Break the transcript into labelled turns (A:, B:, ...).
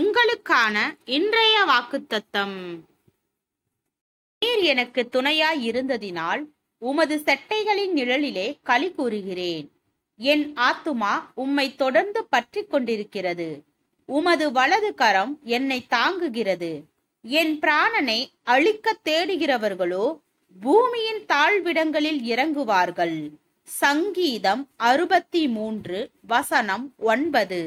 A: உங்களுக்கான இன்றைய வாக்குத்தத்தம் நீர் எனக்கு துணையாய் இருந்ததினால் உமது செட்டைகளின் நிழலிலே களி கூறுகிறேன் என் ஆத்துமா உம்மை தொடர்ந்து பற்றி கொண்டிருக்கிறது உமது வலது கரம் என்னை தாங்குகிறது என் பிராணனை அழிக்க தேடுகிறவர்களோ பூமியின் தாழ்விடங்களில் இறங்குவார்கள் சங்கீதம் அறுபத்தி மூன்று வசனம் ஒன்பது